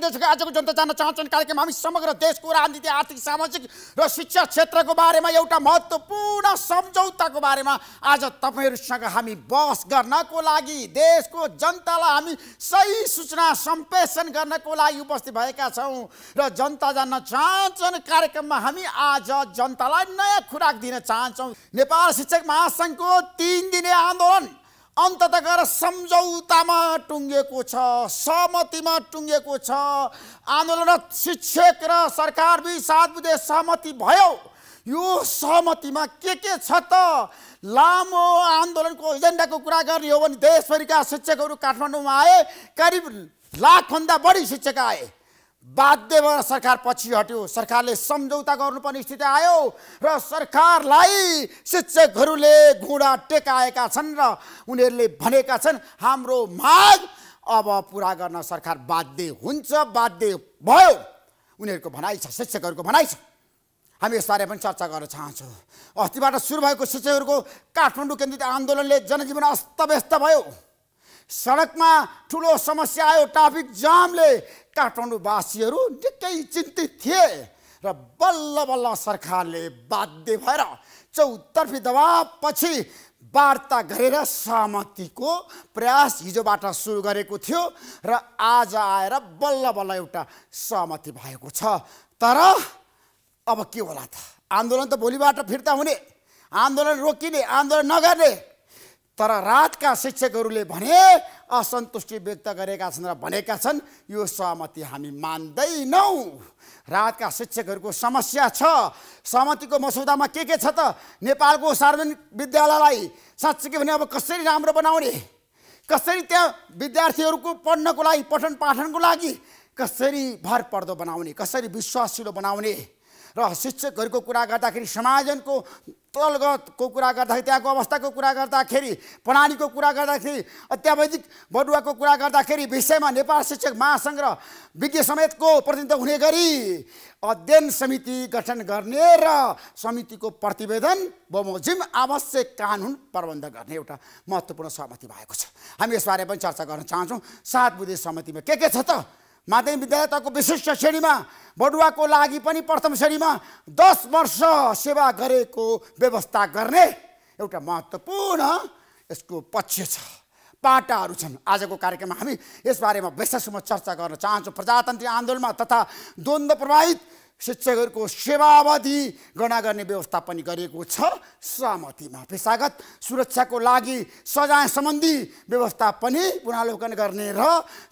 सन्देश आजको जनता जान चाहन्छन् कार्यक्रम हामी समग्र देशको राजनीति आर्थिक सामाजिक र शिक्षा क्षेत्रको बारेमा एउटा महत्त्वपूर्ण सम्झौताको बारेमा आज तपाईँहरूसँग हामी बहस गर्नको लागि देशको जनतालाई हामी सही सूचना सम्प्रेषण गर्नको लागि उपस्थित भएका छौँ र जनता जान्न चाहन्छन् कार्यक्रममा हामी आज जनतालाई नयाँ खुराक दिन चाहन्छौँ नेपाल शिक्षक महासङ्घको तिन दिने आन्दोलन अन्तत गएर सम्झौतामा टुङ्गेको छ सहमतिमा टुङ्गेको छ आन्दोलनरत शिक्षक र सरकारबीच साथ बुझे सहमति भयो यो सहमतिमा के के छ त लामो आन्दोलनको एजेन्डाको कुरा गर्ने हो भने देशभरिका शिक्षकहरू काठमाडौँमा आए करिब लाखभन्दा बढी शिक्षक आए बाध्यमा सरकार पछि हट्यो सरकारले सम्झौता गर्नुपर्ने स्थिति आयो र सरकारलाई शिक्षकहरूले घुँडा टेकाएका छन् र उनीहरूले भनेका छन् हाम्रो माग अब पुरा गर्न सरकार बाध्य हुन्छ बाध्य भयो उनीहरूको भनाइ छ शिक्षकहरूको भनाइ छ हामी यसबारे पनि चर्चा गर्न चाहन्छौँ अस्तिबाट सुरु भएको शिक्षकहरूको काठमाडौँ केन्द्रित आन्दोलनले जनजीवन अस्तव्यस्त भयो सडकमा ठुलो समस्या आयो ट्राफिक जामले काठमाडौँवासीहरू निकै चिन्तित थिए र बल्ल बल्ल सरकारले बाध्य भएर चौतर्फी दबावपछि वार्ता गरेर सहमतिको प्रयास हिजोबाट सुरु गरेको थियो र आज आएर बल्ल बल्ल एउटा सहमति भएको छ तर अब के होला त आन्दोलन त भोलिबाट फिर्ता हुने आन्दोलन रोकिने आन्दोलन नगर्ने तर रातका शिक्षकहरूले भने असन्तुष्टि व्यक्त गरेका छन् र भनेका छन् यो सहमति हामी मान्दैनौँ रातका शिक्षकहरूको समस्या छ सहमतिको मसौदामा के के छ त नेपालको सार्वजनिक विद्यालयलाई के भने अब कसरी राम्रो बनाउने कसरी त्यहाँ विद्यार्थीहरूको पढ्नको लागि पठन पाठनको लागि कसरी भर पर्दो बनाउने कसरी विश्वासिलो बनाउने र शिक्षकहरूको कुरा गर्दाखेरि समाजनको तलगतको कुरा गर्दाखेरि त्यहाँको अवस्थाको कुरा गर्दाखेरि प्रणालीको कुरा गर्दाखेरि अत्यावधिक बडुवाको कुरा गर्दाखेरि विषयमा नेपाल शिक्षक महासङ्घ र विज्ञ समेतको प्रतिनिधित्व हुने गरी अध्ययन समिति गठन गर्ने र समितिको प्रतिवेदन बमोजिम आवश्यक कानुन प्रबन्ध गर्ने एउटा महत्त्वपूर्ण सहमति भएको छ हामी यसबारे पनि चर्चा गर्न चाहन्छौँ सात बुद्धि सहमतिमा के के छ त माध्यमिक विद्यालय तहको विशिष्ट श्रेणीमा बडुवाको लागि पनि प्रथम श्रेणीमा दस वर्ष सेवा गरेको व्यवस्था गर्ने एउटा महत्त्वपूर्ण यसको पक्ष छ पाटाहरू छन् आजको कार्यक्रममा हामी यसबारेमा विशेष रूपमा चर्चा गर्न चाहन्छौँ प्रजातान्त्रिक आन्दोलनमा तथा द्वन्द्व प्रभावित शिक्षकहरूको सेवावधि गणना गर्ने व्यवस्था पनि गरिएको छ सहमतिमा पेसागत सुरक्षाको लागि सजाय सम्बन्धी व्यवस्था पनि पुनरावलोकन गर्ने र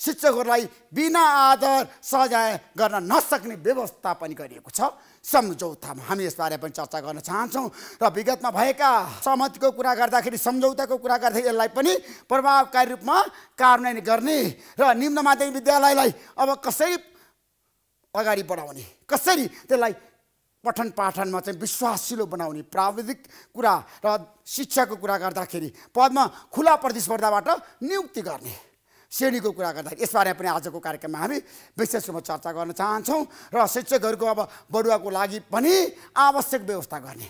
शिक्षकहरूलाई बिना आदर सजाय गर्न नसक्ने व्यवस्था पनि गरिएको छ सम्झौतामा हामी यसबारे पनि चर्चा गर्न चाहन्छौँ र विगतमा भएका सहमतिको कुरा गर्दाखेरि सम्झौताको कुरा गर्दाखेरि यसलाई पनि प्रभावकारी रूपमा कार्यान्वयन गर्ने र निम्न माध्यमिक विद्यालयलाई अब कसै अगाडि बढाउने कसरी त्यसलाई पठन पाठनमा चाहिँ विश्वासिलो बनाउने प्राविधिक कुरा र शिक्षाको कुरा गर्दाखेरि पदमा खुला प्रतिस्पर्धाबाट नियुक्ति गर्ने श्रेणीको कुरा गर्दाखेरि यसबारे पनि आजको कार्यक्रममा हामी विशेष रूपमा चर्चा गर्न चाहन्छौँ र शिक्षकहरूको अब बढुवाको लागि पनि आवश्यक व्यवस्था गर्ने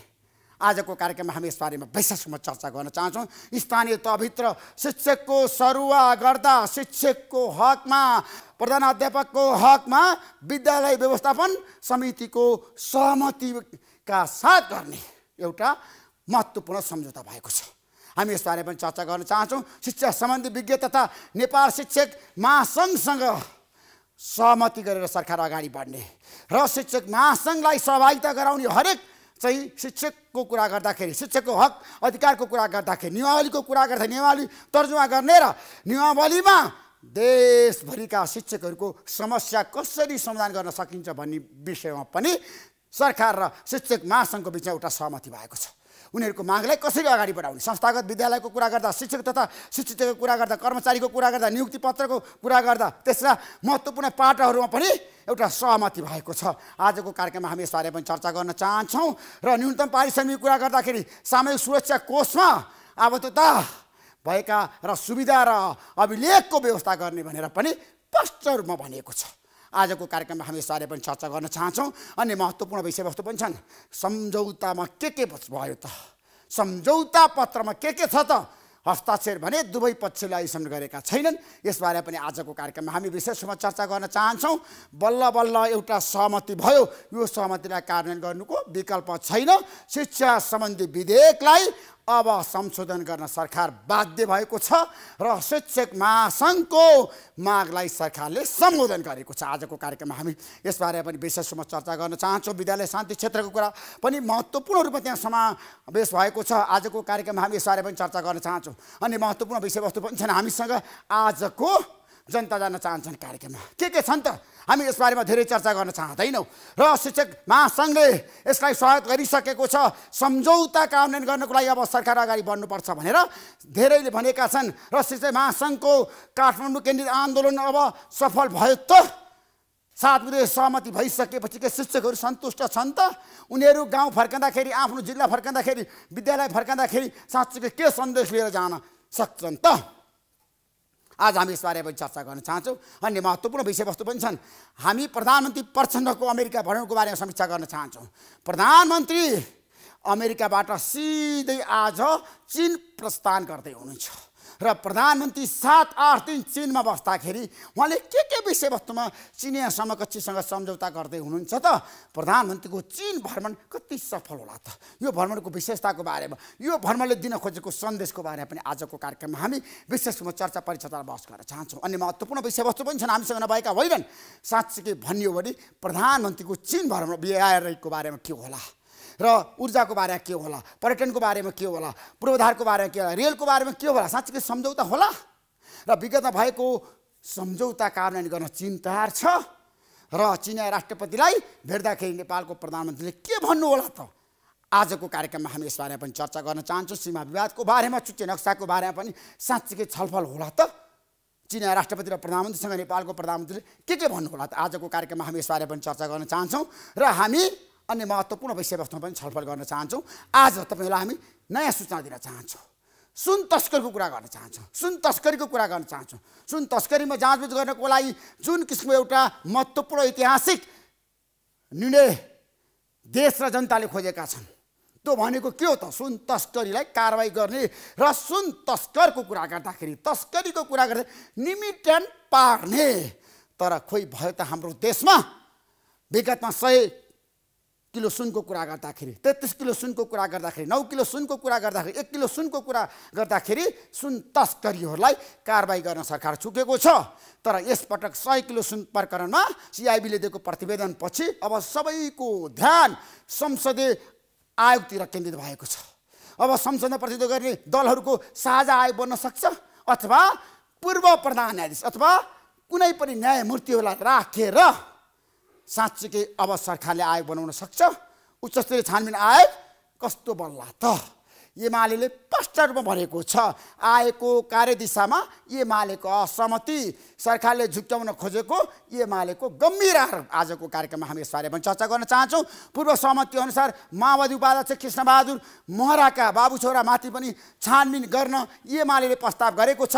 आजको कार्यक्रममा हामी यसबारेमा बारेमा वैशेषमा चर्चा गर्न चाहन्छौँ स्थानीय तहभित्र शिक्षकको सरुवा गर्दा शिक्षकको हकमा प्रधान अध्यापकको हकमा विद्यालय व्यवस्थापन समितिको सहमतिका साथ गर्ने एउटा महत्त्वपूर्ण सम्झौता भएको छ हामी यसबारे पनि चर्चा गर्न चाहन्छौँ शिक्षा सम्बन्धी विज्ञ तथा नेपाल शिक्षक महासङ्घसँग सहमति गरेर सरकार अगाडि बढ्ने र शिक्षक महासङ्घलाई सहभागिता गराउने हरेक चाहिँ शिक्षकको कुरा गर्दाखेरि शिक्षकको हक अधिकारको कुरा गर्दाखेरि नियमावलीको कुरा गर्दा नियमावली तर्जुमा गर्ने र नियमावलीमा देशभरिका शिक्षकहरूको समस्या कसरी समाधान गर्न सकिन्छ भन्ने विषयमा पनि सरकार र शिक्षक महासङ्घको बिचमा एउटा सहमति भएको छ उनीहरूको मागलाई कसरी अगाडि बढाउने संस्थागत विद्यालयको कुरा गर्दा शिक्षक तथा शिक्षितको कुरा गर्दा कर्मचारीको कुरा गर्दा नियुक्ति पत्रको कुरा गर्दा त्यसका महत्त्वपूर्ण पाटाहरूमा पनि एउटा सहमति भएको छ आजको कार्यक्रममा हामी यसबारे पनि चर्चा गर्न चाहन्छौँ र न्यूनतम पारिश्रमिक कुरा गर्दाखेरि सामूहिक सुरक्षा कोषमा आबद्धता भएका र सुविधा र अभिलेखको व्यवस्था गर्ने भनेर पनि स्पष्ट रूपमा भनिएको छ आजको कार्यक्रममा हामी यसबारे पनि चर्चा गर्न चाहन्छौँ अनि महत्त्वपूर्ण विषयवस्तु पनि छन् सम्झौतामा के के भयो त सम्झौता पत्रमा के के छ त हस्ताक्षर भने दुवै पक्षले अहिलेसम्म गरेका छैनन् यसबारे पनि आजको कार्यक्रममा हामी विशेष रूपमा चर्चा गर्न चाहन्छौँ बल्ल बल्ल एउटा सहमति भयो यो सहमतिलाई कार्यान्वयन गर्नुको विकल्प छैन शिक्षा सम्बन्धी विधेयकलाई अब संशोधन गर्न सरकार बाध्य भएको छ र शिक्षक महासङ्घको मागलाई सरकारले सम्बोधन गरेको छ आजको कार्यक्रममा हामी यसबारे पनि विशेष रूपमा चर्चा गर्न चाहन्छौँ विद्यालय शान्ति क्षेत्रको कुरा पनि महत्त्वपूर्ण रूपमा त्यहाँ समावेश भएको छ आजको कार्यक्रममा हामी यसबारे पनि चर्चा गर्न चाहन्छौँ अनि महत्त्वपूर्ण विषयवस्तु पनि छन् हामीसँग आजको जनता जान चाहन्छन् कार्यक्रममा के के छन् त हामी यसबारेमा धेरै चर्चा गर्न चाहँदैनौँ र शिक्षक महासङ्घले यसलाई स्वागत गरिसकेको छ सम्झौता कार्यान्वयन गर्नको लागि अब सरकार अगाडि बढ्नुपर्छ भनेर धेरैले भनेका छन् र शिक्षक महासङ्घको काठमाडौँ केन्द्रित आन्दोलन अब सफल भयो त सात बुझे सहमति भइसकेपछि के शिक्षकहरू सन्तुष्ट छन् त उनीहरू गाउँ फर्काँदाखेरि आफ्नो जिल्ला फर्काँदाखेरि विद्यालय फर्काँदाखेरि साँच्चीको के सन्देश लिएर जान सक्छन् त आज हामी यसबारे पनि चर्चा गर्न चाहन्छौँ अन्य महत्त्वपूर्ण विषयवस्तु पनि छन् हामी प्रधानमन्त्री प्रचण्डको अमेरिका भ्रमणको बारेमा समीक्षा गर्न चाहन्छौँ प्रधानमन्त्री अमेरिकाबाट सिधै आज चिन प्रस्थान गर्दै हुनुहुन्छ र प्रधानमन्त्री सात आठ दिन चिनमा बस्दाखेरि उहाँले के के विषयवस्तुमा चिनिया समकक्षीसँग सम्झौता गर्दै हुनुहुन्छ त प्रधानमन्त्रीको चिन भ्रमण कति सफल होला त यो भ्रमणको विशेषताको बारेमा यो भ्रमणले दिन खोजेको सन्देशको बारेमा पनि आजको कार्यक्रममा हामी विशेष रूपमा चर्चा परिचर्चा बहस गर्न चाहन्छौँ अन्य महत्त्वपूर्ण विषयवस्तु पनि छन् हामीसँग नभएका होइनन् साँच्चीकै भनियो भने प्रधानमन्त्रीको चिन भ्रमण बिहारको बारेमा के होला र ऊर्जाको बारेमा के होला पर्यटनको बारेमा के होला पूर्वाधारको बारेमा के होला रेलको बारेमा के होला साँच्चीकै सम्झौता होला र विगतमा भएको सम्झौता कार्यान्वयन गर्न चिन तयार छ र चिनिया राष्ट्रपतिलाई भेट्दाखेरि नेपालको प्रधानमन्त्रीले के भन्नु होला त आजको कार्यक्रममा हामी यसबारेमा पनि चर्चा गर्न चाहन्छौँ सीमा विवादको बारेमा चुच्चे नक्साको बारेमा पनि साँच्चीकै छलफल होला त चिनिया राष्ट्रपति र प्रधानमन्त्रीसँग नेपालको प्रधानमन्त्रीले के के भन्नु होला त आजको कार्यक्रममा हामी यसबारे पनि चर्चा गर्न चाहन्छौँ र हामी अन्य महत्त्वपूर्ण विषयवस्तुमा पनि छलफल गर्न चाहन्छौँ आज तपाईँहरूलाई हामी नयाँ सूचना दिन चाहन्छौँ सुन तस्करको कुरा गर्न चाहन्छौँ सुन तस्करीको कुरा गर्न चाहन्छौँ सुन तस्करीमा जाँचबुझ गर्नको लागि जुन किसिमको एउटा महत्त्वपूर्ण ऐतिहासिक निर्णय देश र जनताले खोजेका छन् त्यो भनेको के हो त सुन तस्करीलाई कारवाही गर्ने र सुन तस्करको कुरा गर्दाखेरि तस्करीको कुरा गर्दा निमिटन पार्ने तर खोइ भयो त हाम्रो देशमा विगतमा सय किलो सुनको कुरा गर्दाखेरि तेत्तिस किलो सुनको कुरा गर्दाखेरि नौ किलो सुनको कुरा गर्दाखेरि एक किलो सुनको कुरा गर्दाखेरि सुन तस्करीहरूलाई कारवाही गर्न सरकार चुकेको छ तर यसपटक सय किलो सुन प्रकरणमा सिआइबीले दिएको प्रतिवेदनपछि अब सबैको ध्यान संसदीय आयोगतिर केन्द्रित भएको छ अब संसदमा प्रतिनिधि गर्ने दलहरूको साझा आयोग बन्न सक्छ अथवा पूर्व प्रधान न्यायाधीश अथवा कुनै पनि न्यायमूर्तिहरूलाई राखेर साँच्चीकै अब सरकारले आयोग बनाउन सक्छ उच्चस्तरीय छानबिन आयोग कस्तो बन्ला त एमाले स्पष्ट रूपमा भनेको छ आएको कार्यदिशामा एमालेको असहमति सरकारले झुक्ट्याउन खोजेको एमालेको गम्भीर आजको कार्यक्रममा हामी यसबारे पनि चर्चा गर्न चाहन्छौँ पूर्व सहमति अनुसार माओवादी उपाध्यक्ष कृष्णबहादुर महराका बाबु छोरामाथि पनि छानबिन गर्न एमाले प्रस्ताव गरेको छ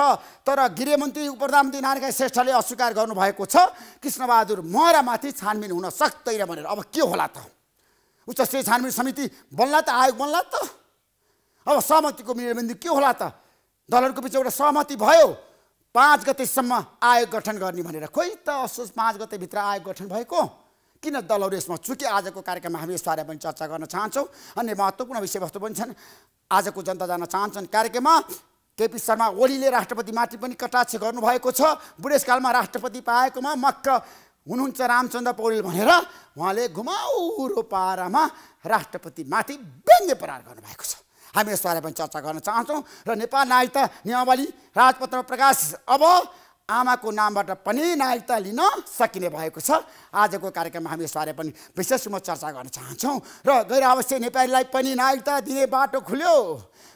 तर गृहमन्त्री उपप्रधानमन्त्री नारायण श्रेष्ठले अस्वीकार गर्नुभएको छ कृष्णबहादुर महरामाथि छानबिन हुन सक्दैन भनेर अब के होला त उच्च स्तरीय छानबिन समिति बन्ला त आयोग बन्ला त अब सहमतिको मिलेरबन्दी के होला त दलहरूको बिच एउटा सहमति भयो पाँच गतेसम्म आयोग गठन गर्ने भनेर खोइ त असोज पाँच गतेभित्र आयोग गठन भएको किन दलहरू यसमा चुके आजको कार्यक्रममा हामी यसबारे पनि चर्चा गर्न चाहन्छौँ अन्य महत्त्वपूर्ण विषयवस्तु पनि छन् आजको जनता जान चाहन्छन् कार्यक्रममा केपी शर्मा ओलीले राष्ट्रपति माथि पनि कटाक्ष गर्नुभएको छ बुढेसकालमा राष्ट्रपति पाएकोमा मक्क हुनुहुन्छ रामचन्द्र पौडेल भनेर उहाँले घुमाउरो पारामा राष्ट्रपति माथि व्यङ्ग्य प्रहार गर्नुभएको छ हामी यसबारे पनि चर्चा गर्न चाहन्छौँ र नेपाल नागरिकता नियमावली राजपत्र प्रकाश अब आमाको नामबाट पनि नागरिकता लिन सकिने भएको छ आजको कार्यक्रममा हामी यसबारे पनि विशेष रूपमा चर्चा गर्न चाहन्छौँ र गैर आवश्यक नेपालीलाई पनि नागरिकता दिने बाटो खुल्यो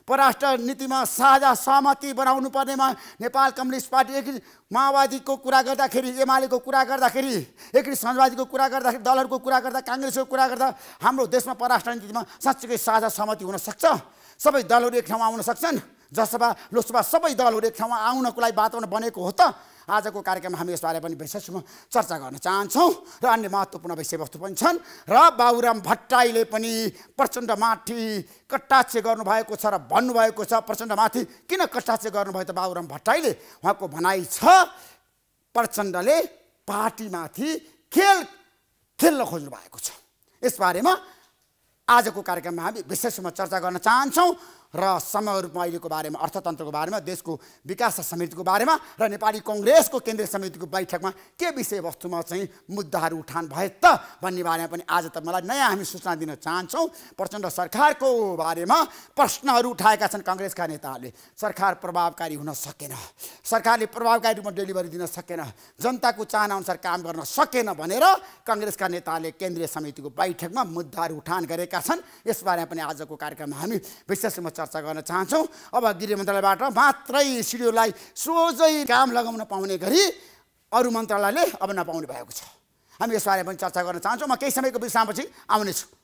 परराष्ट्र नीतिमा साझा सहमति बनाउनु पर्नेमा नेपाल कम्युनिस्ट पार्टी एकी माओवादीको कुरा गर्दाखेरि एमालेको कुरा गर्दाखेरि एकी समाजवादीको कुरा गर्दाखेरि दलहरूको कुरा गर्दा काङ्ग्रेसको कुरा गर्दा हाम्रो देशमा परराष्ट्र नीतिमा साँच्चीकै साझा सहमति हुनसक्छ सबै दलहरू एक ठाउँमा आउन सक्छन् जसभा लोकसभा सबै दलहरू एक ठाउँमा आउनको लागि वातावरण बनेको हो त आजको कार्यक्रममा हामी यसबारे पनि विशेषमा चर्चा गर्न चाहन्छौँ र अन्य महत्त्वपूर्ण विषयवस्तु पनि छन् र बाबुराम भट्टाईले पनि प्रचण्डमाथि कटाक्ष गर्नुभएको छ र भन्नुभएको छ प्रचण्डमाथि किन कटाक्ष गर्नुभयो त बाबुराम भट्टाईले उहाँको भनाइ छ प्रचण्डले पार्टीमाथि खेल खेल्न खोज्नु भएको छ यसबारेमा आजको कार्यक्रममा हामी विशेष रूपमा चर्चा गर्न चाहन्छौँ र समग्र रूपमा अहिलेको बारेमा अर्थतन्त्रको बारेमा देशको विकास समितिको बारेमा र नेपाली कङ्ग्रेसको केन्द्रीय समितिको बैठकमा के विषयवस्तुमा चाहिँ मुद्दाहरू उठान भए त भन्ने बारेमा पनि आज त मलाई नयाँ हामी सूचना दिन चाहन्छौँ प्रचण्ड सरकारको बारेमा प्रश्नहरू उठाएका छन् कङ्ग्रेसका नेताहरूले सरकार प्रभावकारी हुन सकेन सरकारले प्रभावकारी रूपमा डेलिभरी दिन सकेन जनताको चाहनाअनुसार काम गर्न सकेन भनेर कङ्ग्रेसका नेताहरूले केन्द्रीय समितिको बैठकमा मुद्दाहरू उठान गरेका छन् यसबारेमा पनि आजको कार्यक्रममा हामी विशेष रूपमा चर्चा गर्न चाहन्छौँ अब गृह मन्त्रालयबाट मात्रै सिडियोलाई सोझै काम लगाउन पाउने गरी अरू मन्त्रालयले अब नपाउने भएको छ हामी यसबारे पनि चर्चा गर्न चाहन्छौँ म केही समयको विश्रामपछि आउनेछु